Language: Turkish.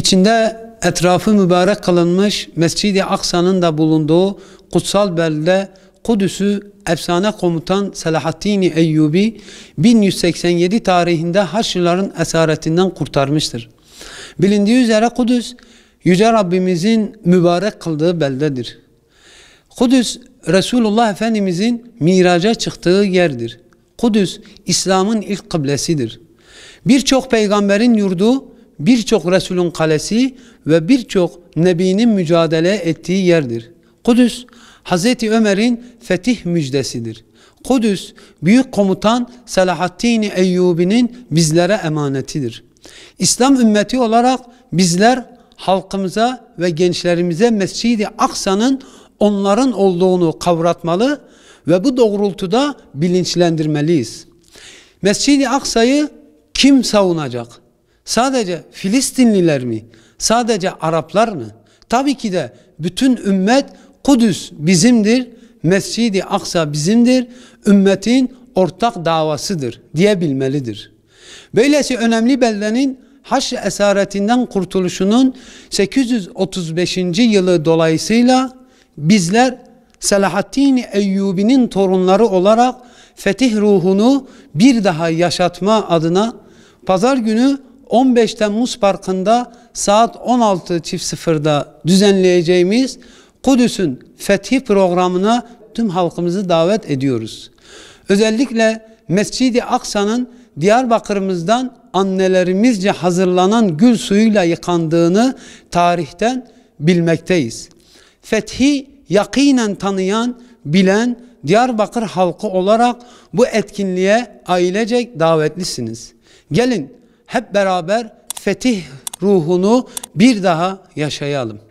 İçinde etrafı mübarek kılınmış Mescid-i Aksa'nın da bulunduğu kutsal belde Kudüs'ü efsane komutan Selahaddin Eyyubi 1187 tarihinde Haçlıların esaretinden kurtarmıştır. Bilindiği üzere Kudüs Yüce Rabbimizin mübarek kıldığı beldedir. Kudüs Resulullah Efendimizin miraca çıktığı yerdir. Kudüs İslam'ın ilk kıblesidir. Birçok peygamberin yurdu birçok Resul'ün kalesi ve birçok Nebi'nin mücadele ettiği yerdir. Kudüs, Hz. Ömer'in fetih müjdesidir. Kudüs, büyük komutan Selahaddin Eyyubi'nin bizlere emanetidir. İslam ümmeti olarak bizler halkımıza ve gençlerimize Mescid-i Aksa'nın onların olduğunu kavratmalı ve bu doğrultuda bilinçlendirmeliyiz. Mescid-i Aksa'yı kim savunacak? Sadece Filistinliler mi? Sadece Araplar mı? Tabii ki de bütün ümmet Kudüs bizimdir, Mescidi i Aksa bizimdir, ümmetin ortak davasıdır diyebilmelidir. Böylesi önemli beldenin Haç esaretinden kurtuluşunun 835. yılı dolayısıyla bizler Selahaddin Eyyubi'nin torunları olarak fetih ruhunu bir daha yaşatma adına pazar günü 15 Temmuz Parkı'nda saat 16.00'da düzenleyeceğimiz Kudüs'ün fethi programına tüm halkımızı davet ediyoruz. Özellikle Mescidi Aksa'nın Diyarbakır'ımızdan annelerimizce hazırlanan gül suyuyla yıkandığını tarihten bilmekteyiz. Fethi yakinen tanıyan, bilen Diyarbakır halkı olarak bu etkinliğe ailecek davetlisiniz. Gelin hep beraber fetih ruhunu bir daha yaşayalım.